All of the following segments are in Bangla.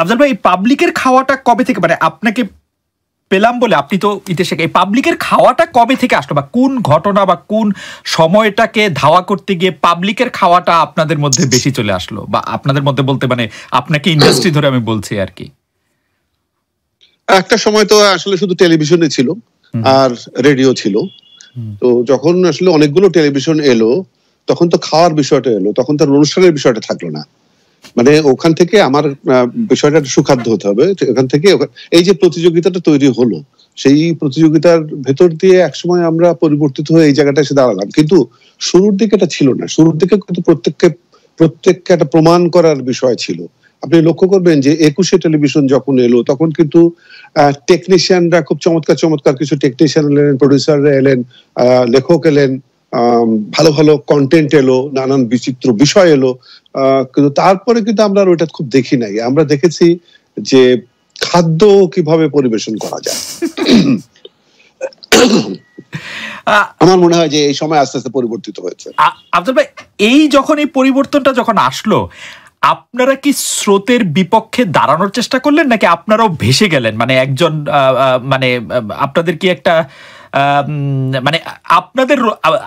আফজাল ভাই এই পাবলিকের খাওয়াটা কবে থেকে মানে আপনাকে পেলাম বলে আপনি তো ইতিহাসে এই পাবলিকের খাওয়াটা কবে থেকে আসলো বা কোন ঘটনা বা কোন সময়টাকে ধাওয়া করতে গিয়ে পাবলিকের খাওয়াটা আপনাদের মধ্যে বেশি চলে আসলো বা আপনাদের মধ্যে বলতে মানে আপনাকে ইন্ডাস্ট্রি ধরে আমি বলছি আর কি একটা সময় তো আসলে শুধু টেলিভিশনে ছিল আর রেডিও ছিল তো যখন আসলে অনেকগুলো টেলিভিশন এলো তখন তো খাওয়ার বিষয়টা এলো তখন তার অনুষ্ঠানের বিষয়টা থাকলো না মানে ওখান থেকে আমার বিষয়টা সুখাদ্য হতে হবে ওখান থেকে এই যে প্রতিযোগিতাটা তৈরি হলো সেই প্রতিযোগিতার ভেতর দিয়ে একসময় আমরা পরিবর্তিত হয়ে এই জায়গাটা এসে দাঁড়ালাম কিন্তু শুরুর দিকে এটা ছিল না শুরুর দিকে কিন্তু প্রত্যেককে প্রত্যেককে একটা প্রমাণ করার বিষয় ছিল আপনি লক্ষ্য করবেন যে একুশে টেলিভিশন যখন এলো তখন কিন্তু টেকনিশিয়ানরা খুব চমৎকার চমৎকার কিছু টেকনিশিয়ান এলেন প্রডিউসার এলেন লেখক এলেন ভালো ভালো কন্টেন্ট এলো নানান বিচিত্র বিষয় এলো কিন্তু তারপরে কিন্তু আমরা ওইটা খুব দেখি নাই আমরা দেখেছি যে খাদ্য কিভাবে পরিবেশন করা যায় আমার মনে হয় যে এই সময় আস্তে আস্তে পরিবর্তিত হয়েছে আব্দুল ভাই এই যখন এই পরিবর্তনটা যখন আসলো আপনারা কি স্রোতের বিপক্ষে দাঁড়ানোর চেষ্টা করলেন নাকি আপনারাও ভেসে গেলেন মানে একজন মানে আপনাদের কি একটা মানে আপনাদের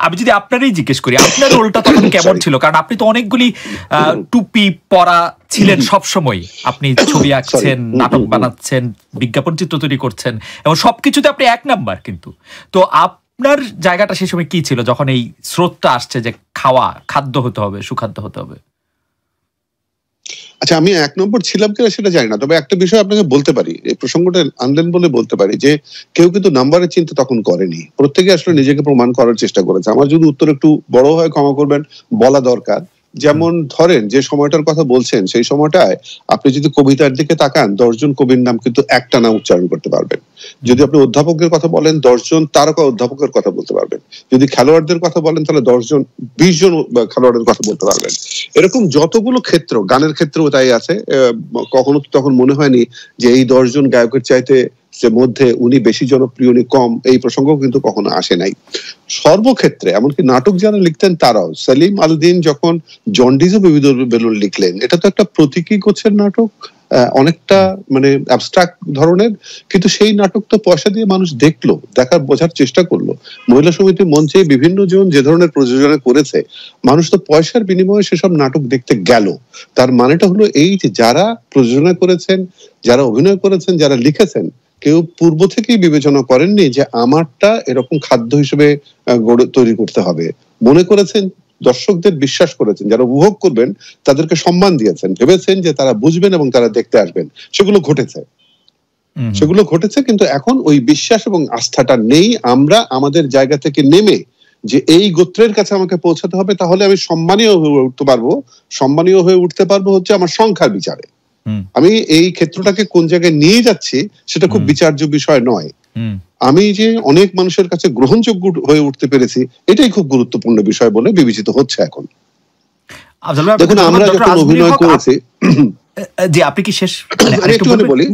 আমি যদি আপনারই জিজ্ঞেস করি আপনার রোলটা তখন কেমন ছিল কারণ আপনি তো অনেকগুলি টুপি পরা ছিলেন সব সময় আপনি ছবি আঁকছেন নাটক বানাচ্ছেন বিজ্ঞাপন চিত্র তৈরি করছেন এবং সবকিছুতে আপনি এক নাম্বার কিন্তু তো আপনার জায়গাটা সেই সময় কি ছিল যখন এই স্রোতটা আসছে যে খাওয়া খাদ্য হতে হবে সুখাদ্য হতে হবে আচ্ছা আমি এক নম্বর ছিলাম কিনা সেটা জানি না তবে একটা বিষয় আপনাকে বলতে পারি এই প্রসঙ্গটা আনলেন বলে বলতে পারি যে কেউ কিন্তু নাম্বারের চিন্তা তখন করেনি প্রত্যেকে আসলে নিজেকে প্রমাণ করার চেষ্টা করেছে আমার যদি উত্তর একটু বড় হয় ক্ষমা করবেন বলা দরকার যেমন ধরেন যে সময়টার কথা বলছেন সেই সময়টায় আপনি যদি কবিতার দিকে তাকান দশজন কবির নাম কিন্তু একটা নাম উচ্চারণ করতে পারবেন যদি আপনি অধ্যাপকের কথা বলেন দশজন তারকা অধ্যাপকের কথা বলতে পারবেন যদি খেলোয়াড়দের কথা বলেন তাহলে দশজন বিশ জন খেলোয়াড়ের কথা বলতে পারবেন এরকম যতগুলো ক্ষেত্র গানের ক্ষেত্রেও তাই আছে কখনো তখন মনে হয়নি যে এই দশজন গায়কের চাইতে যে মধ্যে উনি বেশি জনপ্রিয় উনি কম এই প্রসঙ্গ কিন্তু কখনো আসে নাই সর্বক্ষেত্রে এমনকি নাটক যারা লিখতেন তারাও সেলিম দিন যখন জন্ডিজও বিবিধ বেলুন লিখলেন এটা তো একটা প্রতীকী গোছের নাটক অনেকটা মানে অ্যাবস্ট্রাক্ট ধরনের কিন্তু সেই নাটক তো পয়সা দিয়ে মানুষ দেখলো দেখার বোঝার চেষ্টা করলো মহিলা সমিতি মঞ্চে বিভিন্ন জন যে ধরনের প্রযোজনা করেছে মানুষ তো পয়সার বিনিময়ে সেসব নাটক দেখতে গেল তার মানেটা হলো এই যে যারা প্রযোজনা করেছেন যারা অভিনয় করেছেন যারা লিখেছেন কেউ পূর্ব থেকেই বিবেচনা করেননি যে আমারটা এরকম খাদ্য হিসেবে গড়ে তৈরি করতে হবে মনে করেছেন দর্শকদের বিশ্বাস করেছেন যারা উপভোগ করবেন তাদেরকে সম্মান দিয়েছেন ভেবেছেন যে তারা বুঝবেন এবং তারা দেখতে আসবেন সেগুলো ঘটেছে সেগুলো ঘটেছে কিন্তু এখন ওই বিশ্বাস এবং আস্থাটা নেই আমরা আমাদের জায়গা থেকে নেমে যে এই গোত্রের কাছে আমাকে পৌঁছাতে হবে তাহলে আমি সম্মানীয় হয়ে উঠতে পারবো সম্মানীয় হয়ে উঠতে পারবো হচ্ছে আমার সংখ্যার বিচারে আমি এই ক্ষেত্রটাকে কোন জায়গায় নিয়ে যাচ্ছি সেটা খুব বিচার্য বিষয় নয় আমি যে অনেক মানুষের কাছে গ্রহণযোগ্য হয়ে উঠতে পেরেছি এটাই খুব গুরুত্বপূর্ণ বিষয় বলে বিবেচিত হচ্ছে এখন দেখুন আমরা যখন অভিনয় করেছি জি আপনি কি শেষ একটুখানি বলি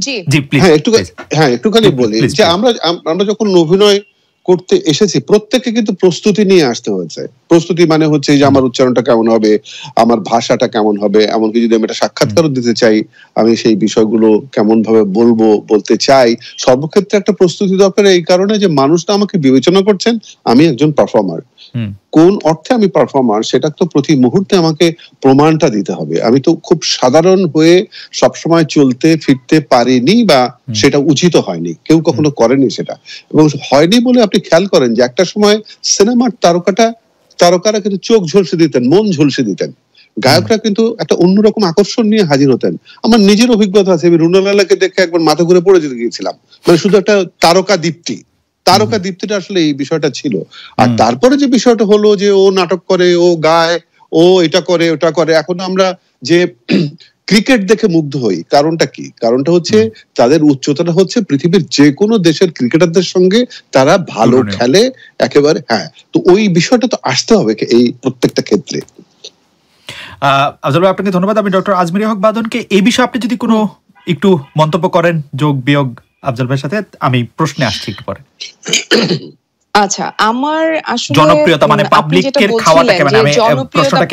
হ্যাঁ একটুখানি হ্যাঁ একটুখানি বলি যে আমরা আমরা যখন অভিনয় করতে এসেছি প্রত্যেককে কিন্তু প্রস্তুতি নিয়ে আসতে হয়েছে প্রস্তুতি মানে হচ্ছে যে আমার উচ্চারণটা কেমন হবে আমার ভাষাটা কেমন হবে এমনকি যদি আমি এটা সাক্ষাৎকার দিতে চাই আমি সেই বিষয়গুলো কেমন ভাবে বলবো বলতে চাই সর্বক্ষেত্রে একটা প্রস্তুতি দরকার এই কারণে যে মানুষটা আমাকে বিবেচনা করছেন আমি একজন পারফর্মার কোন অর্থে আমি পারফর্মার সেটা তো প্রতি মুহূর্তে আমাকে প্রমাণটা দিতে হবে আমি তো খুব সাধারণ হয়ে সবসময় চলতে ফিরতে পারিনি বা সেটা উচিত হয়নি কেউ কখনো করেনি সেটা এবং হয়নি বলে আপনি খেয়াল করেন যে একটা সময় সিনেমার তারকাটা তারকারা কিন্তু চোখ ঝলসে দিতেন মন ঝলসে দিতেন গায়করা কিন্তু একটা অন্যরকম আকর্ষণ নিয়ে হাজির হতেন আমার নিজের অভিজ্ঞতা আছে আমি রুনালালাকে দেখে একবার মাথা ঘুরে পড়ে যেতে গিয়েছিলাম মানে শুধু একটা তারকা দীপ্তি তারকা দীপ্তিটা আসলে এই বিষয়টা ছিল আর তারপরে যে বিষয়টা হলো যে ও নাটক করে ও গায় ও এটা করে ওটা করে এখন আমরা যে ক্রিকেট দেখে মুগ্ধ হই কারণটা কি কারণটা হচ্ছে তাদের উচ্চতাটা হচ্ছে পৃথিবীর যে কোনো দেশের ক্রিকেটারদের সঙ্গে তারা ভালো খেলে একেবারে হ্যাঁ তো ওই বিষয়টা তো আসতে হবে এই প্রত্যেকটা ক্ষেত্রে আফজল আপনাকে ধন্যবাদ আমি ডক্টর আজমির হক বাদনকে এই বিষয়ে আপনি যদি কোনো একটু মন্তব্য করেন যোগ বিয়োগ আফজল ভাইয়ের সাথে আমি প্রশ্নে আসছি একটু পরে আচ্ছা আমার আসলে জনপ্রিয়তা মানে পাবলিকের খাওয়াটাকে মানে আমি প্রশ্নটাকে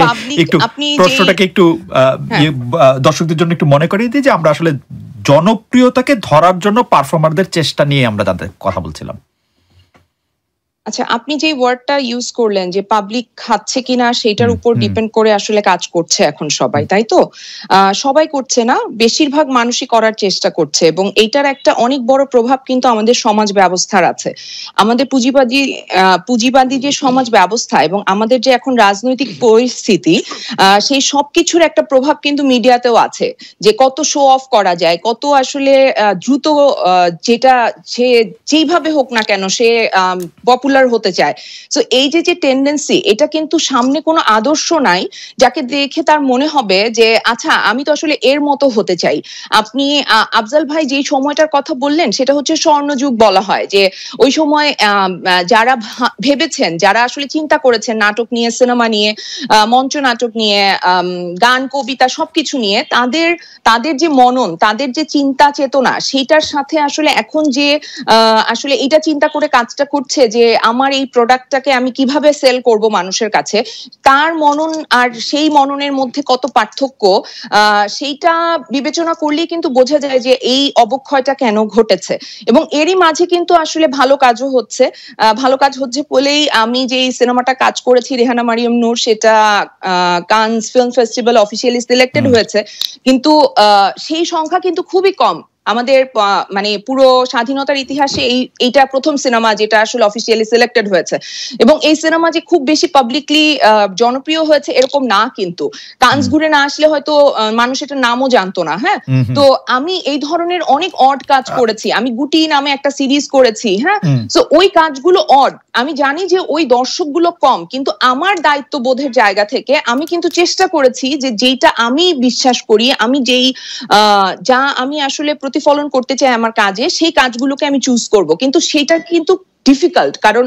একটু প্রশ্নটাকে হ্যাঁ। ইয়ে, একটু দর্শকদের জন্য একটু মনে করিয়ে দিই যে আমরা আসলে জনপ্রিয়তাকে ধরার জন্য পারফর্মারদের চেষ্টা নিয়ে আমরা তাদের কথা বলছিলাম আচ্ছা আপনি যে ওয়ার্ডটা ইউজ করলেন যে পাবলিক খাচ্ছে কিনা সেটার উপর ডিপেন্ড করে আসলে কাজ করছে এখন সবাই তাই তো সবাই করছে না বেশিরভাগ মানুষই করার চেষ্টা করছে এবং এটার একটা অনেক বড় প্রভাব কিন্তু আমাদের সমাজ ব্যবস্থার আছে আমাদের পুঁজিবাদী পুঁজিবাদী যে সমাজ ব্যবস্থা এবং আমাদের যে এখন রাজনৈতিক পরিস্থিতি সেই সবকিছুর একটা প্রভাব কিন্তু মিডিয়াতেও আছে যে কত শো অফ করা যায় কত আসলে দ্রুত যেটা সে যেইভাবে হোক না কেন সে পপুলার পপুলার হতে চায় তো এই যে যে টেন্ডেন্সি এটা কিন্তু সামনে কোনো আদর্শ নাই যাকে দেখে তার মনে হবে যে আচ্ছা আমি তো আসলে এর মতো হতে চাই আপনি আফজাল ভাই যে সময়টার কথা বললেন সেটা হচ্ছে স্বর্ণযুগ বলা হয় যে ওই সময় যারা ভেবেছেন যারা আসলে চিন্তা করেছেন নাটক নিয়ে সিনেমা নিয়ে মঞ্চ নাটক নিয়ে গান কবিতা সবকিছু নিয়ে তাদের তাদের যে মনন তাদের যে চিন্তা চেতনা সেটার সাথে আসলে এখন যে আসলে এটা চিন্তা করে কাজটা করছে যে আমার এই প্রোডাক্টটাকে আমি কিভাবে সেল করব মানুষের কাছে তার মনন আর সেই মননের মধ্যে কত পার্থক্য সেইটা বিবেচনা করলেই কিন্তু বোঝা যায় যে এই অবক্ষয়টা কেন ঘটেছে এবং এরই মাঝে কিন্তু আসলে ভালো কাজও হচ্ছে ভালো কাজ হচ্ছে বলেই আমি যে সিনেমাটা কাজ করেছি রেহানা মারিয়ম নূর সেটা Cannes film festival officially selected হয়েছে কিন্তু সেই সংখ্যা কিন্তু খুবই কম আমাদের মানে পুরো স্বাধীনতার ইতিহাসে এই এইটা প্রথম সিনেমা যেটা আসলে অফিসিয়ালি সিলেক্টেড হয়েছে এবং এই সিনেমা যে খুব বেশি পাবলিকলি জনপ্রিয় হয়েছে এরকম না কিন্তু কান্স ঘুরে না আসলে হয়তো মানুষ এটা নামও জানতো না হ্যাঁ তো আমি এই ধরনের অনেক অড কাজ করেছি আমি গুটি নামে একটা সিরিজ করেছি হ্যাঁ তো ওই কাজগুলো অড আমি জানি যে ওই দর্শকগুলো কম কিন্তু আমার দায়িত্ব বোধের জায়গা থেকে আমি কিন্তু চেষ্টা করেছি যে যেটা আমি বিশ্বাস করি আমি যেই যা আমি আসলে প্রতি প্রতিফলন করতে চাই আমার কাজে সেই কাজগুলোকে আমি চুজ করব কিন্তু সেটা কিন্তু ডিফিকাল্ট কারণ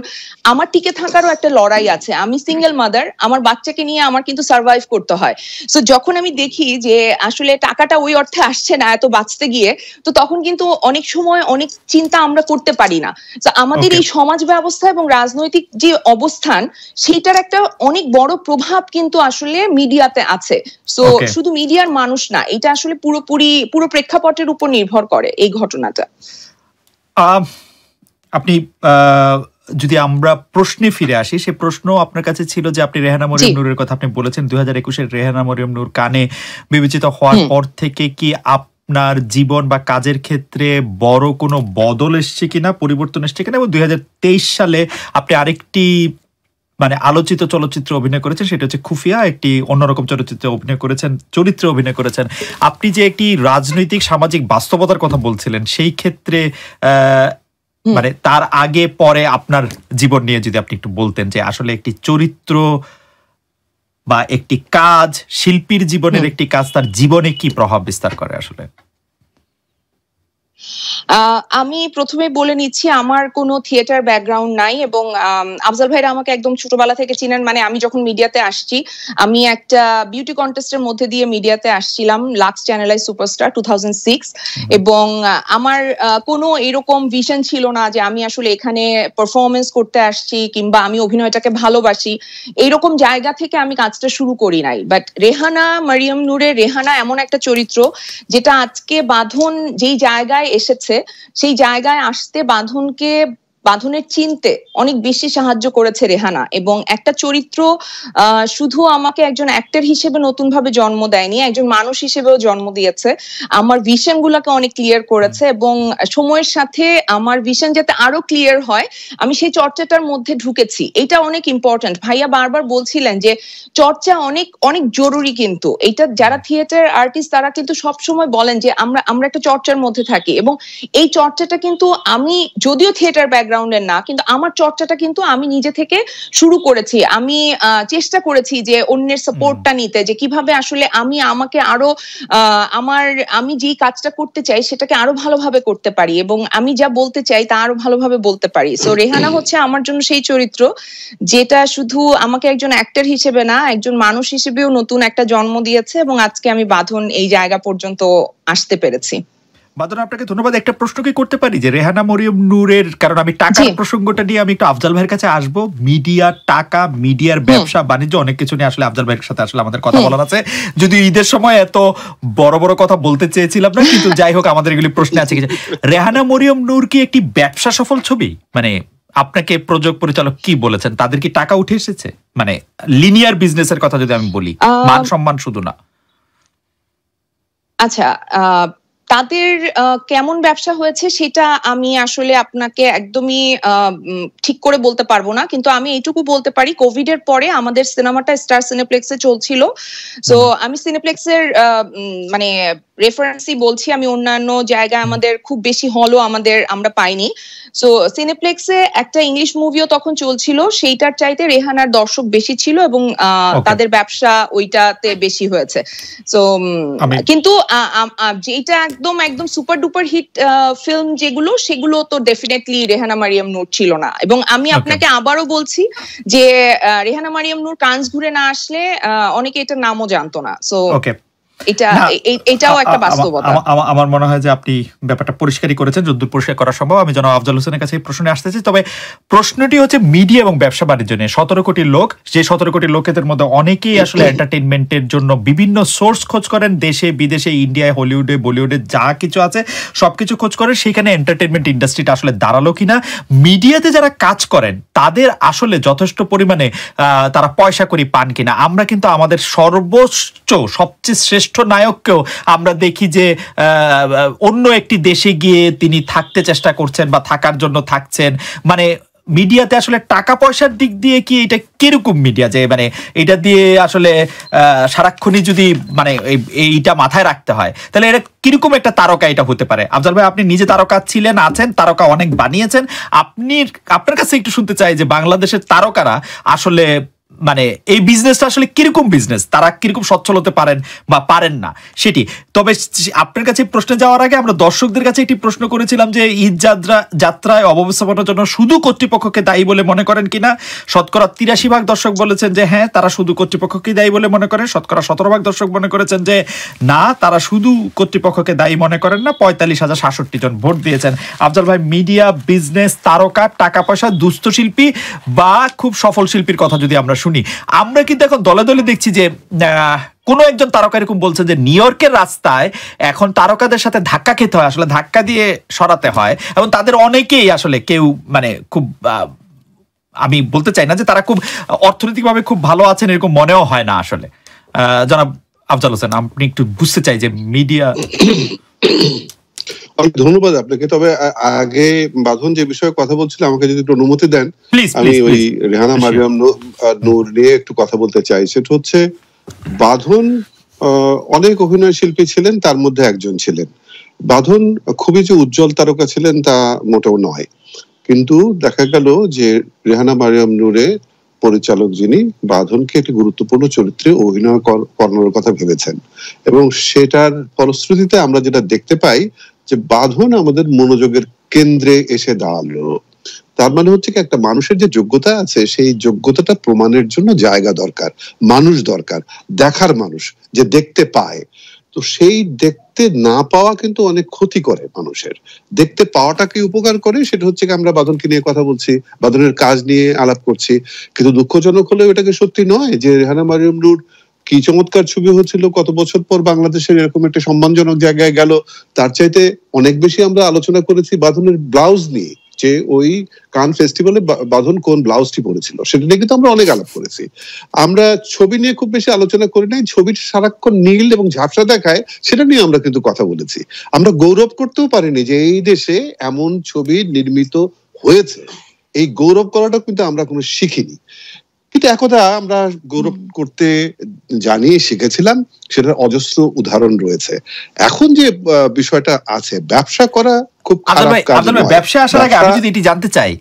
আমার টিকে থাকারও একটা লড়াই আছে আমি সিঙ্গেল মাদার আমার বাচ্চাকে নিয়ে আমার কিন্তু সার্ভাইভ করতে হয় সো যখন আমি দেখি যে আসলে টাকাটা ওই অর্থে আসছে না এত বাঁচতে গিয়ে তো তখন কিন্তু অনেক সময় অনেক চিন্তা আমরা করতে পারি না তো আমাদের এই সমাজ ব্যবস্থা এবং রাজনৈতিক যে অবস্থান সেটার একটা অনেক বড় প্রভাব কিন্তু আসলে মিডিয়াতে আছে সো শুধু মিডিয়ার মানুষ না এটা আসলে পুরোপুরি পুরো প্রেক্ষাপটের উপর নির্ভর করে এই ঘটনাটা um, আপনি যদি আমরা প্রশ্নে ফিরে আসি সে প্রশ্ন আপনার কাছে ছিল যে আপনি রেহানা মরিয়ম নূরের কথা আপনি বলেছেন দুই হাজার একুশের রেহানা মরিয়ম নূর কানে বিবেচিত হওয়ার পর থেকে কি আপ আপনার জীবন বা কাজের ক্ষেত্রে বড় কোনো বদল এসছে কিনা পরিবর্তন এসছে কিনা এবং দুই সালে আপনি আরেকটি মানে আলোচিত চলচ্চিত্র অভিনয় করেছেন সেটা হচ্ছে খুফিয়া একটি অন্যরকম চলচ্চিত্রে অভিনয় করেছেন চরিত্রে অভিনয় করেছেন আপনি যে একটি রাজনৈতিক সামাজিক বাস্তবতার কথা বলছিলেন সেই ক্ষেত্রে মানে তার আগে পরে আপনার জীবন নিয়ে যদি আপনি একটু বলতেন যে আসলে একটি চরিত্র বা একটি কাজ শিল্পীর জীবনের একটি কাজ তার জীবনে কি প্রভাব বিস্তার করে আসলে আমি প্রথমে বলে নিচ্ছি আমার কোনো থিয়েটার ব্যাকগ্রাউন্ড নাই এবং আফজাল ভাইরা আমাকে একদম ছোটবেলা থেকে চিনেন মানে আমি যখন মিডিয়াতে আসছি আমি একটা বিউটি কন্টেস্টের মধ্যে দিয়ে মিডিয়াতে আসছিলাম লাক্স চ্যানেলাই সুপারস্টার টু এবং আমার কোনো এরকম ভিশন ছিল না যে আমি আসলে এখানে পারফরমেন্স করতে আসছি কিংবা আমি অভিনয়টাকে ভালোবাসি এইরকম জায়গা থেকে আমি কাজটা শুরু করি নাই বাট রেহানা মারিয়াম নুরে রেহানা এমন একটা চরিত্র যেটা আজকে বাঁধন যেই জায়গায় এসেছে সেই জায়গায় আসতে বাঁধনকে বাঁধনের চিনতে অনেক বেশি সাহায্য করেছে রেহানা এবং একটা চরিত্র শুধু আমাকে একজন অ্যাক্টর হিসেবে নতুন ভাবে জন্ম দেয়নি একজন মানুষ হিসেবেও জন্ম দিয়েছে আমার ভিশন গুলাকে অনেক ক্লিয়ার করেছে এবং সময়ের সাথে আমার ভিশন যাতে আরো ক্লিয়ার হয় আমি সেই চর্চাটার মধ্যে ঢুকেছি এটা অনেক ইম্পর্টেন্ট ভাইয়া বারবার বলছিলেন যে চর্চা অনেক অনেক জরুরি কিন্তু এটা যারা থিয়েটার আর্টিস্ট তারা কিন্তু সব সময় বলেন যে আমরা আমরা একটা চর্চার মধ্যে থাকি এবং এই চর্চাটা কিন্তু আমি যদিও থিয়েটার ব্যাগ ব্যাকগ্রাউন্ডের না কিন্তু আমার চর্চাটা কিন্তু আমি নিজে থেকে শুরু করেছি আমি চেষ্টা করেছি যে অন্যের সাপোর্টটা নিতে যে কিভাবে আসলে আমি আমাকে আরো আমার আমি যেই কাজটা করতে চাই সেটাকে আরো ভালোভাবে করতে পারি এবং আমি যা বলতে চাই তা আরো ভালোভাবে বলতে পারি সো রেহানা হচ্ছে আমার জন্য সেই চরিত্র যেটা শুধু আমাকে একজন অ্যাক্টর হিসেবে না একজন মানুষ হিসেবেও নতুন একটা জন্ম দিয়েছে এবং আজকে আমি বাঁধন এই জায়গা পর্যন্ত আসতে পেরেছি বাদন আপনাকে ধন্যবাদ একটা প্রশ্ন কি করতে পারি যে রেহানা মরিয়ম নূরের কারণ আমি টাকার প্রসঙ্গটা নিয়ে আমি একটু আফজাল ভাইয়ের কাছে আসব মিডিয়া টাকা মিডিয়ার ব্যবসা বাণিজ্য অনেক কিছু নিয়ে আসলে আফজাল ভাইয়ের সাথে আসলে আমাদের কথা বলার আছে যদি ঈদের সময় এত বড় বড় কথা বলতে চেয়েছিলাম না কিন্তু যাই হোক আমাদের এগুলি প্রশ্ন আছে কিছু রেহানা মরিয়ম নূর কি একটি ব্যবসা সফল ছবি মানে আপনাকে প্রযোগ পরিচালক কি বলেছেন তাদের কি টাকা উঠে এসেছে মানে লিনিয়ার বিজনেসের কথা যদি আমি বলি মান সম্মান শুধু না আচ্ছা তাদের কেমন ব্যবসা হয়েছে সেটা আমি আসলে আপনাকে একদমই ঠিক করে বলতে পারবো না কিন্তু আমি এইটুকু বলতে পারি কোভিড এর পরে আমাদের সিনেমাটা স্টার সিনেপ্লেক্সে চলছিল তো আমি সিনেপ্লেক্সের মানে রেফারেন্সই বলছি আমি অন্যান্য জায়গায় আমাদের খুব বেশি হলও আমাদের আমরা পাইনি সো সিনেপ্লেক্সে একটা ইংলিশ মুভিও তখন চলছিল সেইটার চাইতে রেহানার দর্শক বেশি ছিল এবং তাদের ব্যবসা ওইটাতে বেশি হয়েছে সো কিন্তু যেটা একদম একদম সুপার ডুপার হিট ফিল্ম যেগুলো সেগুলো তো ডেফিনেটলি রেহানা মারিয়াম নূর ছিল না এবং আমি আপনাকে আবারও বলছি যে রেহানা মারিয়াম নূর কাঞ্জ ঘুরে না আসলে অনেকে এটা নামও জানতো না সো আমার মনে হয় যে আপনি ব্যাপারটা পরিষ্কারই করেছেন যদ্দূর পরিষ্কার করা সম্ভব আমি জনাব আফজাল হোসেনের কাছে এই প্রশ্নে আসতেছি তবে প্রশ্নটি হচ্ছে মিডিয়া এবং ব্যবসা বাণিজ্য নিয়ে সতেরো কোটি লোক যে সতেরো কোটি লোকেদের মধ্যে অনেকেই আসলে এন্টারটেনমেন্টের জন্য বিভিন্ন সোর্স খোঁজ করেন দেশে বিদেশে ইন্ডিয়ায় হলিউডে বলিউডে যা কিছু আছে সবকিছু খোঁজ করেন সেখানে এন্টারটেনমেন্ট ইন্ডাস্ট্রিটা আসলে দাঁড়ালো কিনা মিডিয়াতে যারা কাজ করেন তাদের আসলে যথেষ্ট পরিমাণে তারা পয়সা করি পান কিনা আমরা কিন্তু আমাদের সর্বোচ্চ সবচেয়ে শ্রেষ্ঠ শ্রেষ্ঠ নায়ককেও আমরা দেখি যে অন্য একটি দেশে গিয়ে তিনি থাকতে চেষ্টা করছেন বা থাকার জন্য থাকছেন মানে মিডিয়াতে আসলে টাকা পয়সার দিক দিয়ে কি এটা কিরকম মিডিয়া যে মানে এটা দিয়ে আসলে সারাক্ষণই যদি মানে এইটা মাথায় রাখতে হয় তাহলে এটা কিরকম একটা তারকা এটা হতে পারে আফজাল ভাই আপনি নিজে তারকা ছিলেন আছেন তারকা অনেক বানিয়েছেন আপনি আপনার কাছে একটু শুনতে চাই যে বাংলাদেশের তারকারা আসলে মানে এই বিজনেসটা আসলে কিরকম বিজনেস তারা কিরকম সচ্ছল হতে পারেন বা পারেন না সেটি তবে আপনার কাছে প্রশ্নে যাওয়ার আগে আমরা দর্শকদের কাছে একটি প্রশ্ন করেছিলাম যে ঈদ যাত্রা যাত্রায় অব্যবস্থাপনার জন্য শুধু কর্তৃপক্ষকে দায়ী বলে মনে করেন কিনা শতকরা তিরাশি ভাগ দর্শক বলেছেন যে হ্যাঁ তারা শুধু কর্তৃপক্ষকে দায়ী বলে মনে করেন শতকরা সতেরো ভাগ দর্শক মনে করেছেন যে না তারা শুধু কর্তৃপক্ষকে দায়ী মনে করেন না পঁয়তাল্লিশ হাজার সাতষট্টি জন ভোট দিয়েছেন আফজাল ভাই মিডিয়া বিজনেস তারকা টাকা পয়সা দুস্থ শিল্পী বা খুব সফল শিল্পীর কথা যদি আমরা শুনি শুনি আমরা কিন্তু এখন দলে দলে দেখছি যে কোন একজন তারকা এরকম বলছে যে নিউ ইয়র্কের রাস্তায় এখন তারকাদের সাথে ধাক্কা খেতে হয় আসলে ধাক্কা দিয়ে সরাতে হয় এবং তাদের অনেকেই আসলে কেউ মানে খুব আমি বলতে চাই না যে তারা খুব অর্থনৈতিকভাবে খুব ভালো আছেন এরকম মনেও হয় না আসলে জনাব আফজাল হোসেন আপনি একটু বুঝতে চাই যে মিডিয়া অনেক ধন্যবাদ আপনাকে তবে আগে বাঁধন যে বিষয়ে কথা বলছিল আমাকে যদি একটু অনুমতি দেন আমি ওই রেহানা মারিয়াম নূর নিয়ে একটু কথা বলতে চাই সেটা হচ্ছে বাঁধন অনেক অভিনয় শিল্পী ছিলেন তার মধ্যে একজন ছিলেন বাঁধন খুবই যে উজ্জ্বল তারকা ছিলেন তা মোটেও নয় কিন্তু দেখা গেল যে রেহানা মারিয়াম নূরে পরিচালক যিনি বাঁধনকে একটি গুরুত্বপূর্ণ চরিত্রে অভিনয় করানোর কথা ভেবেছেন এবং সেটার ফলশ্রুতিতে আমরা যেটা দেখতে পাই যে বাঁধন আমাদের মনোযোগের কেন্দ্রে এসে দাঁড়ালো তার মানে হচ্ছে কি একটা মানুষের যে যোগ্যতা আছে সেই যোগ্যতাটা প্রমাণের জন্য জায়গা দরকার মানুষ দরকার দেখার মানুষ যে দেখতে পায় তো সেই দেখতে না পাওয়া কিন্তু অনেক ক্ষতি করে মানুষের দেখতে পাওয়াটাকে উপকার করে সেটা হচ্ছে কি আমরা বাদনকে নিয়ে কথা বলছি বাদনের কাজ নিয়ে আলাপ করছি কিন্তু দুঃখজনক হলেও এটাকে সত্যি নয় যে রেহানা মারিয়াম নুর কি চমৎকার ছবি হচ্ছিল কত বছর পর বাংলাদেশের এরকম একটা সম্মানজনক জায়গায় গেল তার চাইতে অনেক বেশি আমরা আলোচনা করেছি বাঁধনের ব্লাউজ নিয়ে যে ওই কান ফেস্টিভ্যালে বাঁধন কোন ব্লাউজটি পরেছিল সেটা নিয়ে কিন্তু আমরা অনেক আলাপ করেছি আমরা ছবি নিয়ে খুব বেশি আলোচনা করি নাই ছবির সারাক্ষণ নীল এবং ঝাপসা দেখায় সেটা নিয়ে আমরা কিন্তু কথা বলেছি আমরা গৌরব করতেও পারিনি যে এই দেশে এমন ছবি নির্মিত হয়েছে এই গৌরব করাটা কিন্তু আমরা কোনো শিখিনি কিন্তু একদা আমরা গৌরব করতে জানি শিখেছিলাম সেটার অজস্র উদাহরণ রয়েছে এখন যে বিষয়টা আছে ব্যবসা করা খুব আচ্ছা আচ্ছা ব্যবসা আসার আগে আমি যদি এটি জানতে চাই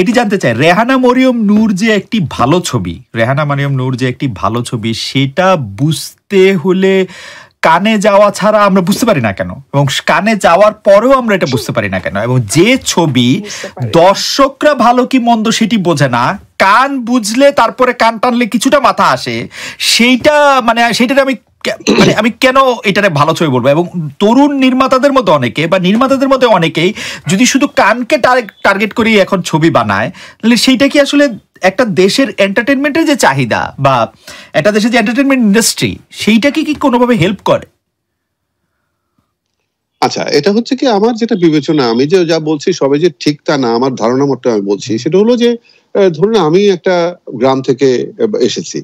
এটি জানতে চাই রেহানা মরিয়ম নূর যে একটি ভালো ছবি রেহানা মরিয়ম নূর যে একটি ভালো ছবি সেটা বুঝতে হলে কানে যাওয়া ছাড়া আমরা বুঝতে পারি না কেন এবং কানে যাওয়ার পরেও আমরা এটা বুঝতে পারি না কেন এবং যে ছবি দর্শকরা ভালো কি মন্দ সেটি বোঝে না কান বুঝলে তারপরে কান টানলে কিছুটা মাথা আসে সেইটা মানে সেইটাতে আমি মানে আমি কেন এটারে ভালো ছবি বলবো এবং তরুণ নির্মাতাদের মধ্যে অনেকে বা নির্মাতাদের মধ্যে অনেকেই যদি শুধু কানকে টার্গেট করি এখন ছবি বানায় তাহলে সেইটা কি আসলে একটা দেশের এন্টারটেনমেন্টের যে চাহিদা বা একটা দেশের যে এন্টারটেনমেন্ট ইন্ডাস্ট্রি সেইটাকে কি কোনোভাবে হেল্প করে আচ্ছা এটা হচ্ছে কি আমার যেটা বিবেচনা আমি যে যা বলছি সবাই যে ঠিক তা না আমার ধারণা মতো আমি বলছি সেটা হলো যে ধরুন আমি একটা গ্রাম থেকে এসেছি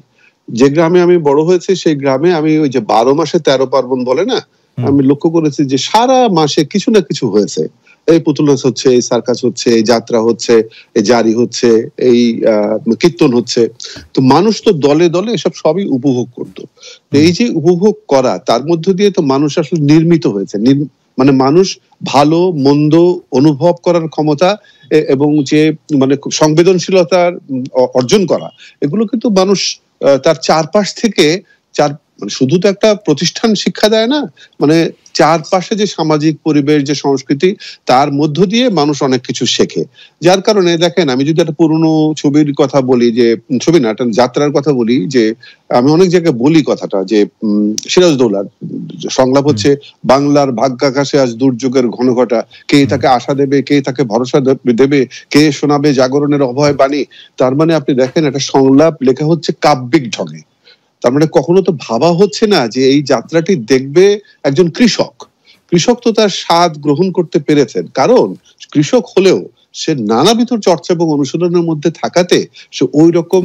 যে গ্রামে আমি বড় হয়েছে সেই গ্রামে আমি ওই যে বারো মাসে তেরো পার্বণ বলে না আমি লক্ষ্য করেছি যে সারা মাসে কিছু না কিছু হয়েছে এই পুতুল নাচ হচ্ছে এই সার্কাস হচ্ছে এই যাত্রা হচ্ছে এই জারি হচ্ছে এই কীর্তন হচ্ছে তো মানুষ তো দলে দলে এসব সবই উপভোগ করতো এই যে উপভোগ করা তার মধ্য দিয়ে তো মানুষ আসলে নির্মিত হয়েছে মানে মানুষ ভালো মন্দ অনুভব করার ক্ষমতা এবং যে মানে সংবেদনশীলতার অর্জন করা এগুলো কিন্তু মানুষ তার চারপাশ থেকে চার মানে শুধু তো একটা প্রতিষ্ঠান শিক্ষা দেয় না মানে চারপাশে যে সামাজিক পরিবেশ যে সংস্কৃতি তার মধ্য দিয়ে মানুষ অনেক কিছু শেখে যার কারণে দেখেন আমি যদি একটা পুরনো ছবির কথা বলি যে ছবি না একটা যাত্রার কথা বলি যে আমি অনেক জায়গায় বলি কথাটা যে সিরাজদৌলার সংলাপ হচ্ছে বাংলার ভাগ্যাকাশে আজ দুর্যোগের ঘন ঘটা কে তাকে আশা দেবে কে তাকে ভরসা দেবে কে শোনাবে জাগরণের অভয় বাণী তার মানে আপনি দেখেন একটা সংলাপ লেখা হচ্ছে কাব্যিক ঢঙে তার মানে কখনো তো ভাবা হচ্ছে না যে এই যাত্রাটি দেখবে একজন কৃষক কৃষক তো তার স্বাদ গ্রহণ করতে পেরেছেন কারণ কৃষক হলেও সে নানাবিধ চর্চা এবং অনুশীলনের মধ্যে থাকাতে সে ওই রকম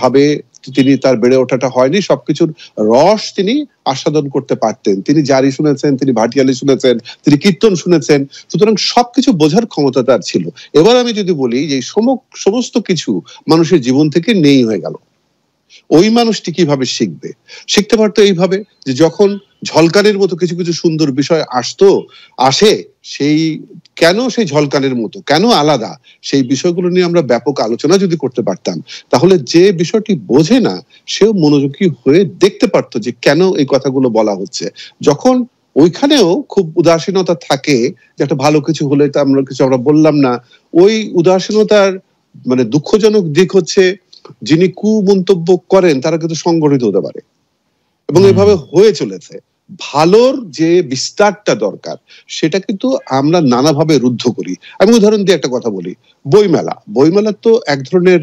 ভাবে তিনি তার বেড়ে ওঠাটা হয়নি সবকিছুর রস তিনি আস্বাদন করতে পারতেন তিনি জারি শুনেছেন তিনি ভাটিয়ালি শুনেছেন তিনি কীর্তন শুনেছেন সুতরাং সবকিছু বোঝার ক্ষমতা তার ছিল এবার আমি যদি বলি যে সমস্ত কিছু মানুষের জীবন থেকে নেই হয়ে গেল ওই মানুষটি কিভাবে শিখবে শিখতে পারতো এইভাবে যে যখন ঝলকানের মতো কিছু কিছু সুন্দর বিষয় আসতো আসে সেই কেন সেই ঝলকানের মতো কেন আলাদা সেই বিষয়গুলো নিয়ে আমরা ব্যাপক আলোচনা যদি করতে পারতাম তাহলে যে বিষয়টি বোঝে না সেও মনোযোগী হয়ে দেখতে পারতো যে কেন এই কথাগুলো বলা হচ্ছে যখন ওইখানেও খুব উদাসীনতা থাকে যে একটা ভালো কিছু হলে তা আমরা কিছু আমরা বললাম না ওই উদাসীনতার মানে দুঃখজনক দিক হচ্ছে যিনি কু মন্তব্য করেন তারা কিন্তু সংগঠিত হতে পারে এবং এভাবে হয়ে চলেছে ভালোর যে বিস্তারটা দরকার সেটা কিন্তু আমরা নানাভাবে রুদ্ধ করি আমি উদাহরণ দিয়ে একটা কথা বলি বইমেলা বইমেলা তো এক ধরনের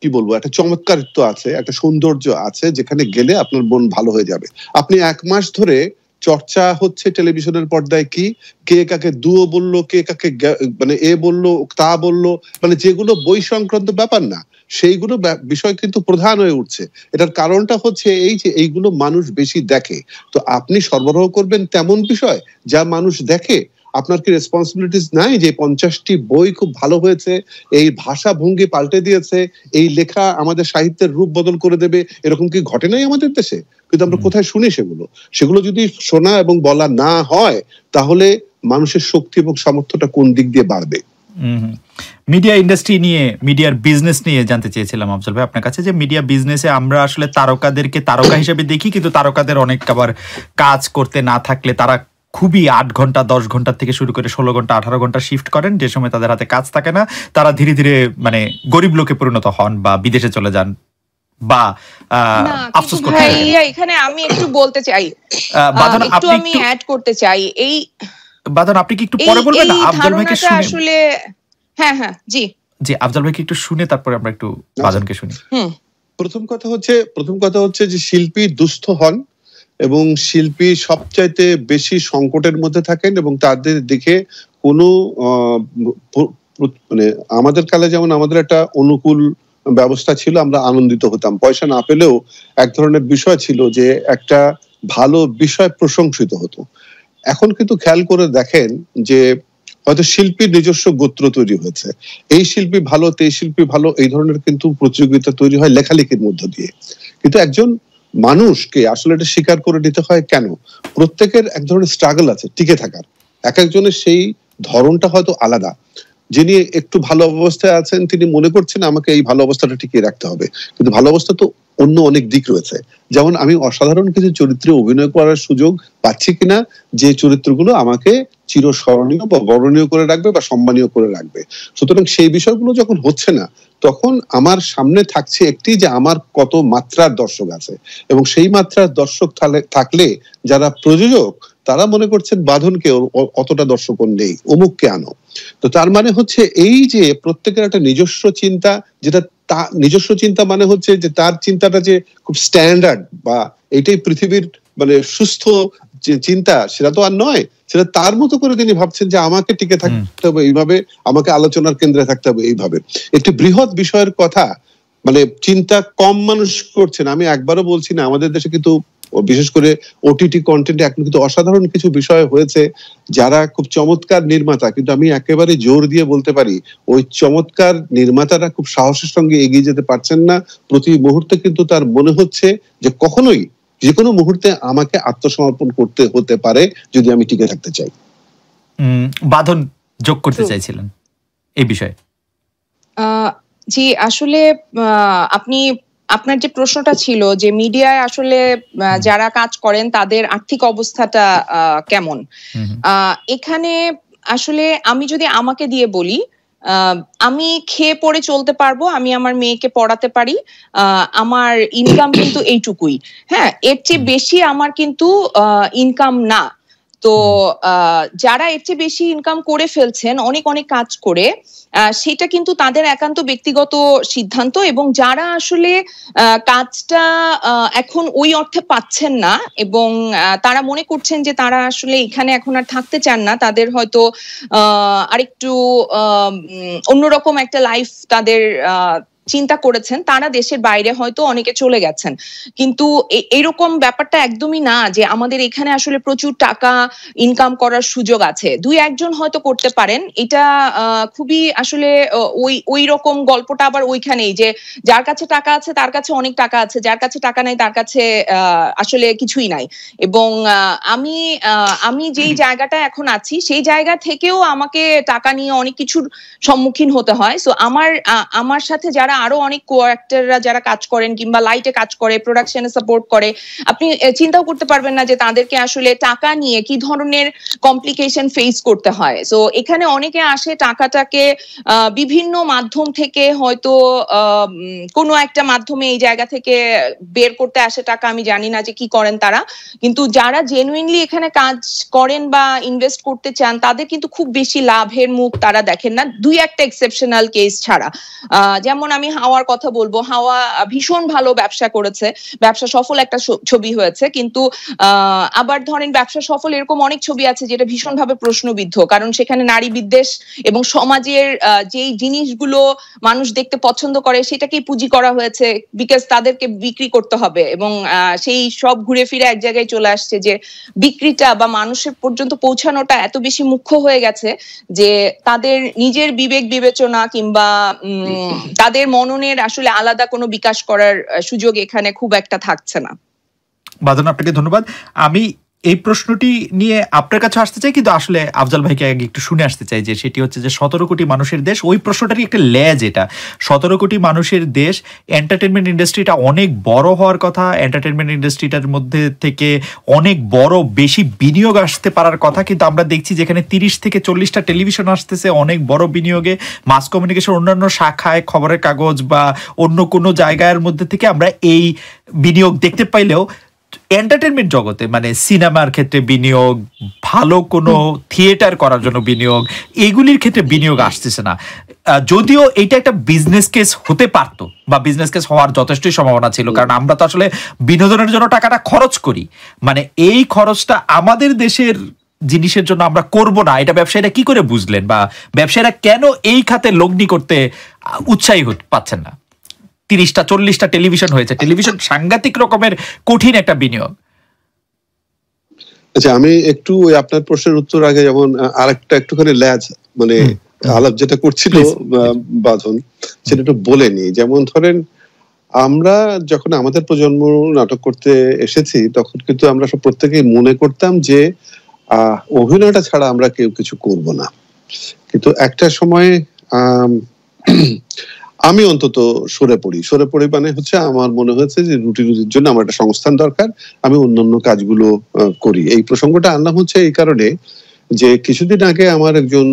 কি বলবো একটা চমৎকারিত্ব আছে একটা সৌন্দর্য আছে যেখানে গেলে আপনার মন ভালো হয়ে যাবে আপনি এক মাস ধরে চর্চা হচ্ছে টেলিভিশনের পর্দায় কি কে কাকে দুও বললো কে কাকে মানে এ বললো তা বললো মানে যেগুলো বই সংক্রান্ত ব্যাপার না সেইগুলো বিষয় কিন্তু প্রধান হয়ে উঠছে এটার কারণটা হচ্ছে এই যে এইগুলো মানুষ বেশি দেখে তো আপনি সরবরাহ করবেন তেমন বিষয় যা মানুষ দেখে আপনার কি রেসপন্সিবিলিটিস নাই যে পঞ্চাশটি বই খুব ভালো হয়েছে এই ভাষা ভঙ্গি পাল্টে দিয়েছে এই লেখা আমাদের সাহিত্যের রূপ বদল করে দেবে এরকম কি ঘটে নাই আমাদের দেশে কিন্তু আমরা কোথায় শুনি সেগুলো সেগুলো যদি শোনা এবং বলা না হয় তাহলে মানুষের শক্তি এবং সামর্থ্যটা কোন দিক দিয়ে বাড়বে মিডিয়া ইন্ডাস্ট্রি নিয়ে মিডিয়ার বিজনেস নিয়ে জানতে চেয়েছিলাম আফজল ভাই আপনার কাছে যে মিডিয়া বিজনেসে আমরা আসলে তারকাদেরকে তারকা হিসেবে দেখি কিন্তু তারকাদের অনেক আবার কাজ করতে না থাকলে তারা খুবই আট ঘন্টা দশ ঘন্টা থেকে শুরু করে ষোলো ঘন্টা আঠারো ঘন্টা শিফট করেন যে সময় তাদের হাতে কাজ থাকে না তারা ধীরে ধীরে মানে গরিব লোকে পরিণত হন বা বিদেশে চলে যান বা আফসোস করতে এখানে আমি একটু বলতে চাই একটু আমি অ্যাড করতে চাই এই বাদন আপনি কি একটু পরে বলবেন না আফজাল ভাইকে শুনে হ্যাঁ হ্যাঁ জি জি আফজাল ভাইকে একটু শুনে তারপরে আমরা একটু আচ্ছা। বাদনকে শুনি প্রথম কথা হচ্ছে প্রথম কথা হচ্ছে যে শিল্পী দুস্থ হন এবং শিল্পী সবচাইতে বেশি সংকটের মধ্যে থাকেন এবং তাদের দেখে কোনো মানে আমাদের কালে যেমন আমাদের একটা অনুকূল ব্যবস্থা ছিল আমরা আনন্দিত হতাম পয়সা না পেলেও এক ধরনের বিষয় ছিল যে একটা ভালো বিষয় প্রশংসিত হতো এখন কিন্তু খেয়াল করে দেখেন যে হয়তো শিল্পীর নিজস্ব গোত্র তৈরি হয়েছে এই শিল্পী ভালো তেই শিল্পী ভালো এই ধরনের কিন্তু প্রতিযোগিতা তৈরি হয় লেখালেখির মধ্য দিয়ে কিন্তু একজন মানুষকে আসলে এটা স্বীকার করে নিতে হয় কেন প্রত্যেকের এক ধরনের স্ট্রাগল আছে টিকে থাকার এক একজনের সেই ধরনটা হয়তো আলাদা যিনি একটু ভালো অবস্থায় আছেন তিনি মনে করছেন আমাকে এই ভালো অবস্থাটা টিকিয়ে রাখতে হবে কিন্তু ভালো অবস্থা তো অন্য অনেক দিক রয়েছে যেমন আমি অসাধারণ কিছু চরিত্রে অভিনয় করার সুযোগ পাচ্ছি কিনা যে চরিত্রগুলো আমাকে চিরস্মরণীয় বা বরণীয় করে রাখবে বা সম্মানীয় করে রাখবে সুতরাং সেই বিষয়গুলো যখন হচ্ছে না তখন আমার সামনে থাকছে একটি যে আমার কত মাত্রার দর্শক আছে এবং সেই মাত্রার দর্শক থাকলে যারা প্রযোজক তারা মনে করছেন বাঁধনকে অতটা দর্শক নেই অমুককে আনো তো তার মানে হচ্ছে এই যে প্রত্যেকের একটা নিজস্ব চিন্তা যেটা তা নিজস্ব চিন্তা মানে হচ্ছে যে তার চিন্তাটা যে খুব স্ট্যান্ডার্ড বা এটাই পৃথিবীর মানে সুস্থ চিন্তা সেটা তো আর নয় সেটা তার মতো করে তিনি ভাবছেন যে আমাকে টিকে থাকতে হবে এইভাবে আমাকে আলোচনার কেন্দ্রে থাকতে হবে এইভাবে একটি বৃহৎ বিষয়ের কথা মানে চিন্তা কম মানুষ করছেন আমি একবারও বলছি না আমাদের দেশে কিন্তু বিশেষ করে ওটিটি কন্টেন্টে এখন কিন্তু অসাধারণ কিছু বিষয় হয়েছে যারা খুব চমৎকার নির্মাতা কিন্তু আমি একেবারে জোর দিয়ে বলতে পারি ওই চমৎকার নির্মাতারা খুব সাহসের সঙ্গে এগিয়ে যেতে পারছেন না প্রতি মুহূর্তে কিন্তু তার মনে হচ্ছে যে কখনোই যে কোনো মুহূর্তে আমাকে আত্মসমর্পণ করতে হতে পারে যদি আমি টিকে থাকতে চাই বাঁধন যোগ করতে চাইছিলেন এই বিষয়ে জি আসলে আপনি আপনার যে প্রশ্নটা ছিল যে মিডিয়ায় আসলে যারা কাজ করেন তাদের আর্থিক অবস্থাটা কেমন এখানে আসলে আমি যদি আমাকে দিয়ে বলি আহ আমি খেয়ে পড়ে চলতে পারবো আমি আমার মেয়েকে পড়াতে পারি আমার ইনকাম কিন্তু এইটুকুই হ্যাঁ এর চেয়ে বেশি আমার কিন্তু ইনকাম না তো যারা এর চেয়ে বেশি ইনকাম করে ফেলছেন অনেক অনেক কাজ করে সেটা কিন্তু তাদের একান্ত ব্যক্তিগত সিদ্ধান্ত এবং যারা আসলে কাজটা এখন ওই অর্থে পাচ্ছেন না এবং তারা মনে করছেন যে তারা আসলে এখানে এখন আর থাকতে চান না তাদের হয়তো আরেকটু অন্যরকম একটা লাইফ তাদের চিন্তা করেছেন তারা দেশের বাইরে হয়তো অনেকে চলে গেছেন কিন্তু এরকম ব্যাপারটা একদমই না যে আমাদের এখানে আসলে প্রচুর টাকা ইনকাম করার সুযোগ আছে দুই একজন হয়তো করতে পারেন এটা খুবই আসলে ওই ওই রকম গল্পটা আবার ওইখানেই যে যার কাছে টাকা আছে তার কাছে অনেক টাকা আছে যার কাছে টাকা নাই তার কাছে আসলে কিছুই নাই এবং আমি আমি যেই জায়গাটা এখন আছি সেই জায়গা থেকেও আমাকে টাকা নিয়ে অনেক কিছুর সম্মুখীন হতে হয় সো আমার আমার সাথে যারা ছাড়া আরো অনেক কো অ্যাক্টররা যারা কাজ করেন কিংবা লাইটে কাজ করে প্রোডাকশনে সাপোর্ট করে আপনি চিন্তাও করতে পারবেন না যে তাদেরকে আসলে টাকা নিয়ে কি ধরনের কমপ্লিকেশন ফেস করতে হয় সো এখানে অনেকে আসে টাকাটাকে বিভিন্ন মাধ্যম থেকে হয়তো কোনো একটা মাধ্যমে এই জায়গা থেকে বের করতে আসে টাকা আমি জানি না যে কি করেন তারা কিন্তু যারা জেনুইনলি এখানে কাজ করেন বা ইনভেস্ট করতে চান তাদের কিন্তু খুব বেশি লাভের মুখ তারা দেখেন না দুই একটা এক্সেপশনাল কেস ছাড়া যেমন আমি হাওয়ার কথা বলবো হাওয়া ভীষণ ভালো ব্যবসা করেছে ব্যবসা সফল একটা ছবি হয়েছে কিন্তু আবার ধরেন ব্যবসা সফল এরকম অনেক ছবি আছে যেটা ভীষণ ভাবে প্রশ্নবিদ্ধ কারণ সেখানে নারী বিদ্বেষ এবং সমাজের যেই জিনিসগুলো মানুষ দেখতে পছন্দ করে সেটাকেই পুঁজি করা হয়েছে বিকজ তাদেরকে বিক্রি করতে হবে এবং সেই সব ঘুরে ফিরে এক জায়গায় চলে আসছে যে বিক্রিটা বা মানুষের পর্যন্ত পৌঁছানোটা এত বেশি মুখ্য হয়ে গেছে যে তাদের নিজের বিবেক বিবেচনা কিংবা তাদের মননের আসলে আলাদা কোনো বিকাশ করার সুযোগ এখানে খুব একটা থাকছে না বাদন আপনাকে ধন্যবাদ আমি এই প্রশ্নটি নিয়ে আপনার কাছে আসতে চাই কিন্তু আসলে আফজাল ভাইকে আগে একটু শুনে আসতে চাই যে সেটি হচ্ছে যে সতেরো কোটি মানুষের দেশ ওই প্রশ্নটারই একটা ল্যাজ এটা সতেরো কোটি মানুষের দেশ এন্টারটেনমেন্ট ইন্ডাস্ট্রিটা অনেক বড় হওয়ার কথা এন্টারটেনমেন্ট ইন্ডাস্ট্রিটার মধ্যে থেকে অনেক বড় বেশি বিনিয়োগ আসতে পারার কথা কিন্তু আমরা দেখছি যেখানে তিরিশ থেকে চল্লিশটা টেলিভিশন আসতেছে অনেক বড় বিনিয়োগে মাস কমিউনিকেশন অন্যান্য শাখায় খবরের কাগজ বা অন্য কোনো জায়গার মধ্যে থেকে আমরা এই বিনিয়োগ দেখতে পাইলেও এন্টারটেনমেন্ট জগতে মানে সিনেমার ক্ষেত্রে বিনিয়োগ ভালো কোনো থিয়েটার করার জন্য বিনিয়োগ এগুলির ক্ষেত্রে বিনিয়োগ আসতেছে না যদিও এটা একটা বিজনেস কেস হতে পারত বা বিজনেস কেস হওয়ার যথেষ্টই সম্ভাবনা ছিল কারণ আমরা তো আসলে বিনোদনের জন্য টাকাটা খরচ করি মানে এই খরচটা আমাদের দেশের জিনিসের জন্য আমরা করব না এটা ব্যবসায়ীরা কি করে বুঝলেন বা ব্যবসায়ীরা কেন এই খাতে লগ্নি করতে উৎসাহী পাচ্ছেন না তিরিশটা চল্লিশটা টেলিভিশন হয়েছে টেলিভিশন সাংঘাতিক রকমের কঠিন একটা বিনিয়োগ আচ্ছা আমি একটু ওই আপনার প্রশ্নের উত্তর আগে যেমন আরেকটা একটুখানি ল্যাজ মানে আলাপ যেটা করছিল বাঁধন সেটা একটু নি যেমন ধরেন আমরা যখন আমাদের প্রজন্ম নাটক করতে এসেছি তখন কিন্তু আমরা সব প্রত্যেকেই মনে করতাম যে অভিনয়টা ছাড়া আমরা কেউ কিছু করব না কিন্তু একটা সময় আমি অন্তত সরে পড়ি সরে পড়ি মানে হচ্ছে আমার মনে হয়েছে যে রুটি রুটির জন্য আমার একটা সংস্থান দরকার আমি অন্যান্য কাজগুলো করি এই প্রসঙ্গটা আনলাম হচ্ছে এই কারণে যে কিছুদিন আগে আমার একজন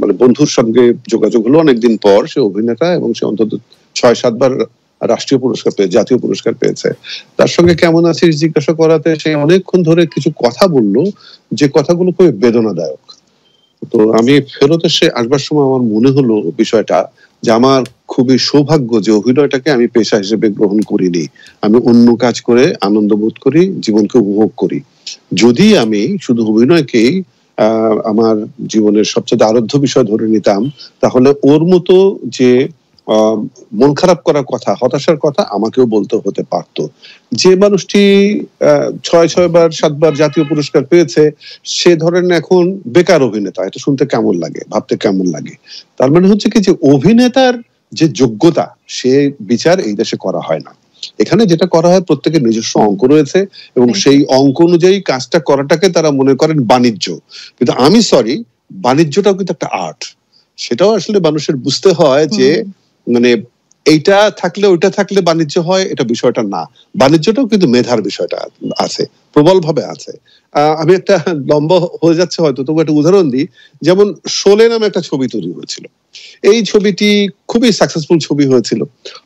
মানে বন্ধুর সঙ্গে যোগাযোগ হলো অনেকদিন পর সে অভিনেতা এবং সে অন্তত ছয় সাতবার রাষ্ট্রীয় পুরস্কার পেয়ে জাতীয় পুরস্কার পেয়েছে তার সঙ্গে কেমন আছিস জিজ্ঞাসা করাতে সে অনেকক্ষণ ধরে কিছু কথা বলল যে কথাগুলো খুবই বেদনাদায়ক তো আমি ফেরত এসে আসবার সময় আমার মনে হলো বিষয়টা যে আমার খুবই সৌভাগ্য যে অভিনয়টাকে আমি পেশা হিসেবে গ্রহণ করিনি আমি অন্য কাজ করে আনন্দ বোধ করি জীবনকে উপভোগ করি যদি আমি শুধু অভিনয়কেই আমার জীবনের সবচেয়ে আরাধ্য বিষয় ধরে নিতাম তাহলে ওর মতো যে মন খারাপ করার কথা হতাশার কথা আমাকেও বলতে হতে পারত যে মানুষটি ছয় ছয় বার সাতবার জাতীয় পুরস্কার পেয়েছে সে ধরেন এখন বেকার অভিনেতা এটা শুনতে কেমন লাগে ভাবতে কেমন লাগে তার মানে হচ্ছে কি যে অভিনেতার যে যোগ্যতা সে বিচার এই দেশে করা হয় না এখানে যেটা করা হয় প্রত্যেকের নিজস্ব অঙ্ক রয়েছে এবং সেই অঙ্ক অনুযায়ী কাজটা করাটাকে তারা মনে করেন বাণিজ্য কিন্তু আমি সরি বাণিজ্যটাও কিন্তু একটা আর্ট সেটাও আসলে মানুষের বুঝতে হয় যে মানে এইটা থাকলে ওইটা থাকলে বাণিজ্য হয় এটা বিষয়টা না বাণিজ্যটাও কিন্তু মেধার বিষয়টা আছে প্রবল ভাবে আছে আমি একটা লম্বা হয়ে যাচ্ছে হয়তো তবু একটা উদাহরণ দিই যেমন শোলে নামে একটা ছবি তৈরি হয়েছিল এই ছবিটি খুবই সাকসেসফুল ছবি হয়েছিল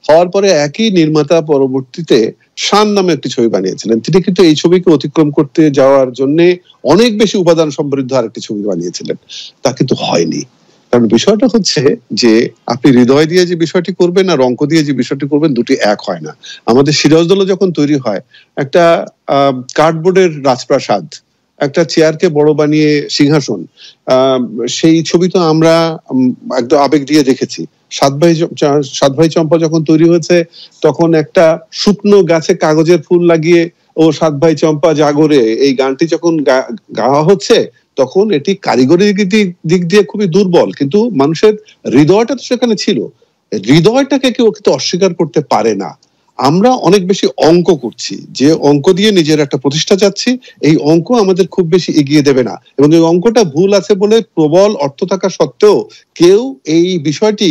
হওয়ার পরে একই নির্মাতা পরবর্তীতে শান নামে একটি ছবি বানিয়েছিলেন তিনি কিন্তু এই ছবিকে অতিক্রম করতে যাওয়ার জন্য অনেক বেশি উপাদান সমৃদ্ধ আরেকটি ছবি বানিয়েছিলেন তা কিন্তু হয়নি কারণ বিষয়টা হচ্ছে যে আপনি হৃদয় দিয়ে যে বিষয়টি করবেন আর অঙ্ক দিয়ে যে বিষয়টি করবেন দুটি এক হয় না আমাদের সিরাজদৌল্লা যখন তৈরি হয় একটা কার্ডবোর্ডের রাজপ্রাসাদ একটা চেয়ারকে বড় বানিয়ে সিংহাসন সেই ছবি তো আমরা একদম আবেগ দিয়ে দেখেছি সাত ভাই সাত ভাই চম্পা যখন তৈরি হয়েছে তখন একটা শুকনো গাছে কাগজের ফুল লাগিয়ে ও সাত ভাই চম্পা জাগরে এই গানটি যখন গাওয়া হচ্ছে তখন এটি কারিগরি দিক দিয়ে খুবই দুর্বল কিন্তু মানুষের হৃদয়টা তো সেখানে ছিল হৃদয়টাকে কেউ কিন্তু অস্বীকার করতে পারে না আমরা অনেক বেশি অঙ্ক করছি যে অঙ্ক দিয়ে নিজের একটা প্রতিষ্ঠা চাচ্ছি এই অঙ্ক আমাদের খুব বেশি এগিয়ে দেবে না এবং এই অঙ্কটা ভুল আছে বলে প্রবল অর্থ থাকা সত্ত্বেও কেউ এই বিষয়টি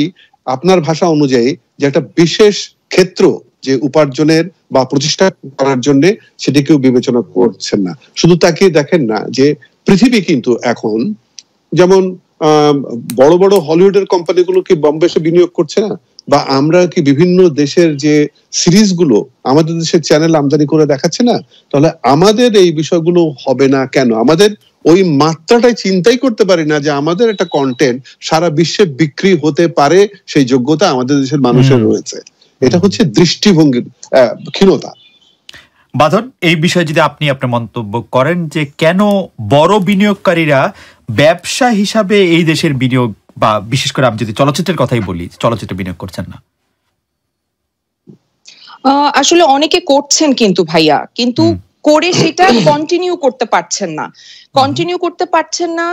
আপনার ভাষা অনুযায়ী যে একটা বিশেষ ক্ষেত্র যে উপার্জনের বা প্রতিষ্ঠা করার জন্য কেউ বিবেচনা করছেন না শুধু তাকে দেখেন না যে পৃথিবী কিন্তু এখন যেমন বড় বড় হলিউডের কোম্পানিগুলো কি বম্বেসে বিনিয়োগ করছে না বা আমরা কি বিভিন্ন দেশের যে সিরিজগুলো আমাদের দেশের চ্যানেল আমদানি করে দেখাচ্ছে না তাহলে আমাদের এই বিষয়গুলো হবে না কেন আমাদের ওই মাত্রাটাই চিন্তাই করতে পারি না যে আমাদের একটা কন্টেন্ট সারা বিশ্বে বিক্রি হতে পারে সেই যোগ্যতা আমাদের দেশের মানুষের রয়েছে এটা হচ্ছে দৃষ্টিভঙ্গির ক্ষীণতা বাধন এই বিষয়ে যদি আপনি আপনার মন্তব্য করেন যে কেন বড় বিনিয়োগকারীরা ব্যবসা হিসাবে এই দেশের বিনিয়োগ বা বিশেষ করে আমি যদি চলচ্চিত্রের কথাই বলি চলচ্চিত্র বিনিয়োগ করছেন না আসলে অনেকে করছেন কিন্তু ভাইয়া কিন্তু করে সেটা কন্টিনিউ করতে পারছেন না কন্টিনিউ করতে পারছেন না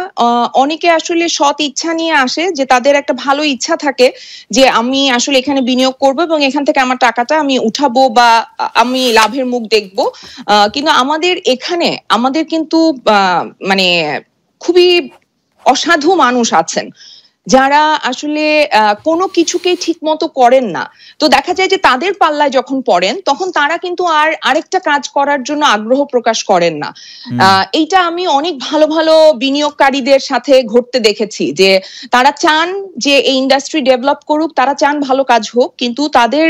অনেকে আসলে সৎ ইচ্ছা নিয়ে আসে যে তাদের একটা ভালো ইচ্ছা থাকে যে আমি আসলে এখানে বিনিয়োগ করব এবং এখান থেকে আমার টাকাটা আমি উঠাবো বা আমি লাভের মুখ দেখব কিন্তু আমাদের এখানে আমাদের কিন্তু মানে খুবই অসাধু মানুষ আছেন যারা আসলে কোনো কিছুকে ঠিক মতো করেন না তো দেখা যায় যে তাদের পাল্লায় যখন পড়েন তখন তারা কিন্তু আর আরেকটা কাজ করার জন্য আগ্রহ প্রকাশ করেন না এইটা আমি অনেক ভালো ভালো বিনিয়োগকারীদের সাথে ঘটতে দেখেছি যে তারা চান যে এই ইন্ডাস্ট্রি ডেভেলপ করুক তারা চান ভালো কাজ হোক কিন্তু তাদের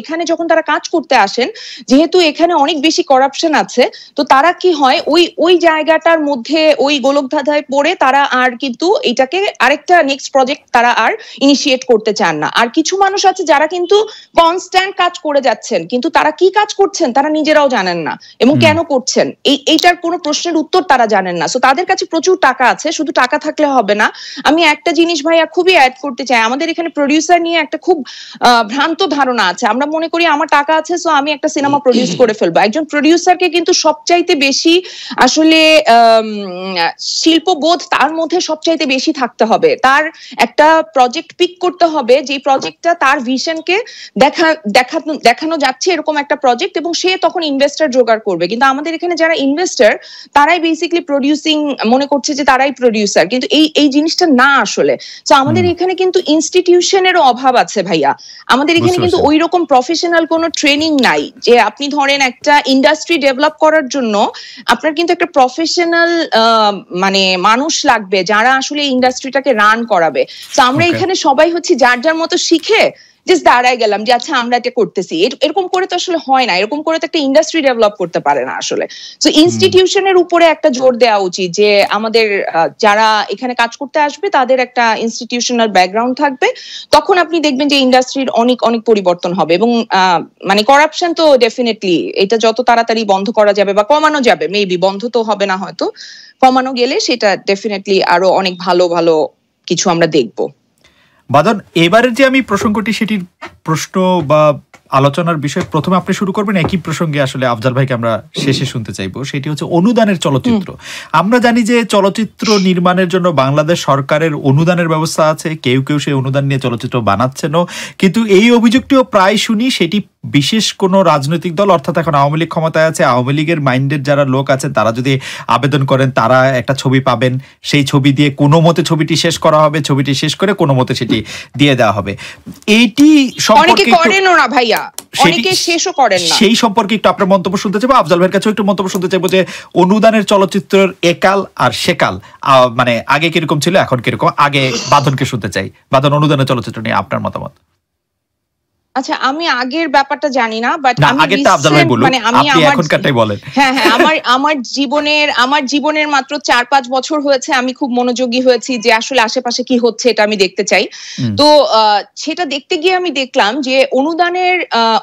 এখানে যখন তারা কাজ করতে আসেন যেহেতু এখানে অনেক বেশি করাপশন আছে তো তারা কি হয় ওই ওই জায়গাটার মধ্যে ওই গোলকধাঁধায় পড়ে তারা আর কিন্তু এটাকে আরেকটা নেক্সট নেক্সট প্রজেক্ট তারা আর ইনিশিয়েট করতে চান না আর কিছু মানুষ আছে যারা কিন্তু কনস্ট্যান্ট কাজ করে যাচ্ছেন কিন্তু তারা কি কাজ করছেন তারা নিজেরাও জানেন না এবং কেন করছেন এই এইটার কোনো প্রশ্নের উত্তর তারা জানেন না সো তাদের কাছে প্রচুর টাকা আছে শুধু টাকা থাকলে হবে না আমি একটা জিনিস ভাইয়া খুবই অ্যাড করতে চাই আমাদের এখানে প্রডিউসার নিয়ে একটা খুব ভ্রান্ত ধারণা আছে আমরা মনে করি আমার টাকা আছে সো আমি একটা সিনেমা প্রডিউস করে ফেলবো একজন প্রডিউসারকে কিন্তু সবচাইতে বেশি আসলে শিল্পবোধ তার মধ্যে সবচাইতে বেশি থাকতে হবে তার একটা প্রজেক্ট পিক করতে হবে যে প্রজেক্টটা তার ভিশনকে দেখা দেখা দেখানো যাচ্ছে এরকম একটা প্রজেক্ট এবং সে তখন ইনভেস্টার জোগাড় করবে কিন্তু আমাদের এখানে যারা ইনভেস্টার তারাই বেসিক্যালি প্রডিউসিং মনে করছে যে তারাই প্রডিউসার কিন্তু এই এই জিনিসটা না আসলে তো আমাদের এখানে কিন্তু ইনস্টিটিউশনেরও অভাব আছে ভাইয়া আমাদের এখানে কিন্তু ওই রকম প্রফেশনাল কোনো ট্রেনিং নাই যে আপনি ধরেন একটা ইন্ডাস্ট্রি ডেভেলপ করার জন্য আপনার কিন্তু একটা প্রফেশনাল মানে মানুষ লাগবে যারা আসলে ইন্ডাস্ট্রিটাকে রান করা করাবে তো আমরা এখানে সবাই হচ্ছে যার যার মতো শিখে জাস্ট দাঁড়ায় গেলাম যে আচ্ছা আমরা এটা করতেছি এরকম করে তো আসলে হয় না এরকম করে তো একটা ইন্ডাস্ট্রি ডেভেলপ করতে পারে না আসলে তো ইনস্টিটিউশনের উপরে একটা জোর দেওয়া উচিত যে আমাদের যারা এখানে কাজ করতে আসবে তাদের একটা ইনস্টিটিউশনাল ব্যাকগ্রাউন্ড থাকবে তখন আপনি দেখবেন যে ইন্ডাস্ট্রির অনেক অনেক পরিবর্তন হবে এবং মানে করাপশন তো ডেফিনেটলি এটা যত তাড়াতাড়ি বন্ধ করা যাবে বা কমানো যাবে মেবি বন্ধ তো হবে না হয়তো কমানো গেলে সেটা ডেফিনেটলি আরো অনেক ভালো ভালো কিছু আমরা দেখব বাদন এবারে যে আমি প্রসঙ্গটি সেটির প্রশ্ন বা আলোচনার বিষয় প্রথমে আপনি শুরু করবেন একই প্রসঙ্গে আসলে আফজাল ভাইকে আমরা শেষে শুনতে চাইবো সেটি হচ্ছে অনুদানের চলচ্চিত্র আমরা জানি যে চলচ্চিত্র নির্মাণের জন্য বাংলাদেশ সরকারের অনুদানের ব্যবস্থা আছে কেউ কেউ সেই অনুদান নিয়ে চলচ্চিত্র বানাচ্ছেনও কিন্তু এই অভিযোগটিও প্রায় শুনি সেটি বিশেষ কোন রাজনৈতিক দল অর্থাৎ এখন আওয়ামী লীগ ক্ষমতায় আছে আওয়ামী লীগের মাইন্ডের যারা লোক আছে তারা যদি আবেদন করেন তারা একটা ছবি পাবেন সেই ছবি দিয়ে কোনো মতে ছবিটি শেষ করা হবে ছবিটি শেষ করে কোনো মতে সেটি দিয়ে দেওয়া হবে এইটি সম্পর্কে করেন ওরা ভাইয়া অনেকে শেষও করেন না সেই সম্পর্কে একটু আপনার মন্তব্য শুনতে চাইবো আফজাল ভাইয়ের কাছে একটু মন্তব্য শুনতে চাইবো যে অনুদানের চলচ্চিত্রের একাল আর সেকাল মানে আগে কিরকম ছিল এখন কিরকম আগে বাঁধনকে শুনতে চাই বাঁধন অনুদানের চলচ্চিত্র নিয়ে আপনার মতামত আচ্ছা আমি আগের ব্যাপারটা জানি না বাট আগেরটা ভাই বলুন মানে এখনকারটাই বলেন হ্যাঁ হ্যাঁ আমার আমার জীবনের আমার জীবনের মাত্র চার পাঁচ বছর হয়েছে আমি খুব মনোযোগী হয়েছি যে আসলে আশেপাশে কি হচ্ছে এটা আমি দেখতে চাই তো সেটা দেখতে গিয়ে আমি দেখলাম যে অনুদানের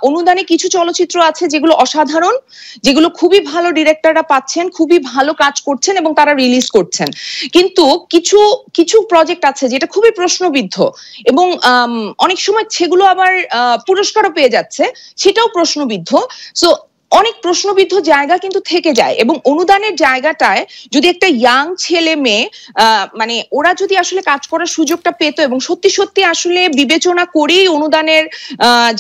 অনুদানে কিছু চলচ্চিত্র আছে যেগুলো অসাধারণ যেগুলো খুবই ভালো ডিরেক্টররা পাচ্ছেন খুবই ভালো কাজ করছেন এবং তারা রিলিজ করছেন কিন্তু কিছু কিছু প্রজেক্ট আছে যেটা খুবই প্রশ্নবিদ্ধ এবং অনেক সময় সেগুলো আবার পুরস্কারও পেয়ে যাচ্ছে সেটাও প্রশ্নবিদ্ধ সো অনেক প্রশ্নবিদ্ধ জায়গা কিন্তু থেকে যায় এবং অনুদানের জায়গাটায় যদি একটা ইয়াং ছেলে মেয়ে মানে ওরা যদি আসলে কাজ করার সুযোগটা পেত এবং সত্যি সত্যি আসলে বিবেচনা করেই অনুদানের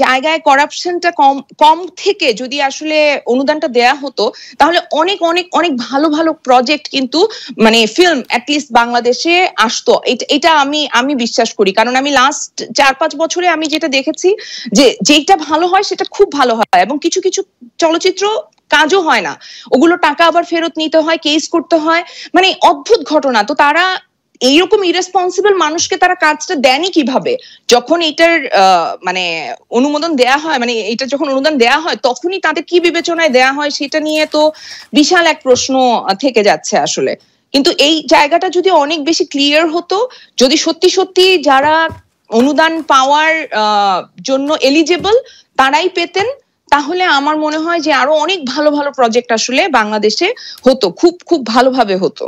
জায়গায় করাপশনটা কম কম থেকে যদি আসলে অনুদানটা দেয়া হতো তাহলে অনেক অনেক অনেক ভালো ভালো প্রজেক্ট কিন্তু মানে ফিল্ম অ্যাটলিস্ট বাংলাদেশে আসতো এটা আমি আমি বিশ্বাস করি কারণ আমি লাস্ট চার পাঁচ বছরে আমি যেটা দেখেছি যে যেটা ভালো হয় সেটা খুব ভালো হয় এবং কিছু কিছু চলচ্চিত্র কাজও হয় না ওগুলো টাকা আবার ফেরত নিতে হয় কেস করতে হয় মানে অদ্ভুত ঘটনা তো তারা এইরকম ইরেসপন্সিবল মানুষকে তারা কাজটা দেনই কিভাবে যখন এটার মানে অনুমোদন দেয়া হয় মানে এটা যখন অনুদান দেয়া হয় তখনই তাদের কি বিবেচনায় দেয়া হয় সেটা নিয়ে তো বিশাল এক প্রশ্ন থেকে যাচ্ছে আসলে কিন্তু এই জায়গাটা যদি অনেক বেশি ক্লিয়ার হতো যদি সত্যি সত্যি যারা অনুদান পাওয়ার জন্য এলিজেবল তারাই পেতেন তাহলে আমার মনে হয় যে আরো অনেক ভালো ভালো প্রজেক্ট আসলে বাংলাদেশে হতো খুব খুব ভালোভাবে হতো